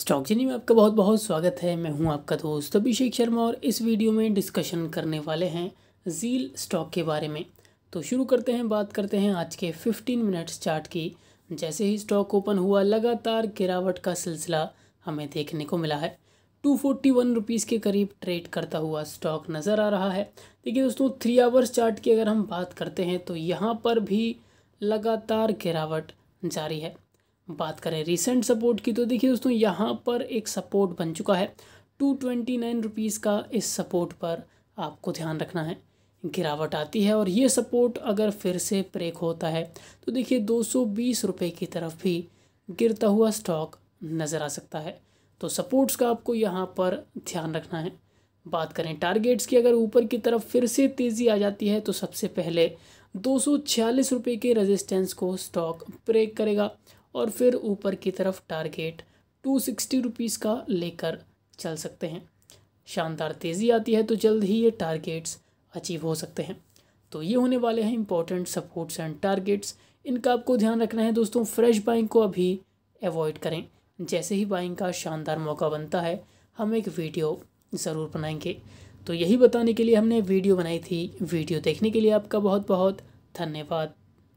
stock जिनी में आपका बहुत बहुत स्वागत है मैं हूं आपका दोस्त अभिषेक शर्मा और इस वीडियो में डिस्कशन करने वाले हैं जील स्टॉक के बारे में तो शुरू करते हैं बात करते हैं आज के 15 मिनट्स चार्ट की जैसे ही स्टॉक ओपन हुआ लगातार गिरावट का सिलसिला हमें देखने को मिला है टू फोर्टी वन रुपीज़ के करीब ट्रेड करता हुआ स्टॉक नज़र आ रहा है देखिए दोस्तों थ्री आवर्स चार्ट की अगर हम बात करते हैं तो यहाँ पर भी लगातार गिरावट जारी है बात करें रिसेंट सपोर्ट की तो देखिए दोस्तों यहाँ पर एक सपोर्ट बन चुका है टू ट्वेंटी नाइन रुपीज़ का इस सपोर्ट पर आपको ध्यान रखना है गिरावट आती है और ये सपोर्ट अगर फिर से ब्रेक होता है तो देखिए दो सौ बीस रुपये की तरफ भी गिरता हुआ स्टॉक नज़र आ सकता है तो सपोर्ट्स का आपको यहाँ पर ध्यान रखना है बात करें टारगेट्स की अगर ऊपर की तरफ फिर से तेज़ी आ जाती है तो सबसे पहले दो सौ छियालीस रुपये के रेजिस्टेंस को स्टॉक ब्रेक करेगा और फिर ऊपर की तरफ टारगेट टू सिक्सटी रुपीज़ का लेकर चल सकते हैं शानदार तेज़ी आती है तो जल्द ही ये टारगेट्स अचीव हो सकते हैं तो ये होने वाले हैं इंपॉर्टेंट सपोर्ट्स एंड टारगेट्स इनका आपको ध्यान रखना है दोस्तों फ्रेश बाइंग को अभी अवॉइड करें जैसे ही बाइंग का शानदार मौका बनता है हम एक वीडियो ज़रूर बनाएंगे तो यही बताने के लिए हमने वीडियो बनाई थी वीडियो देखने के लिए आपका बहुत बहुत धन्यवाद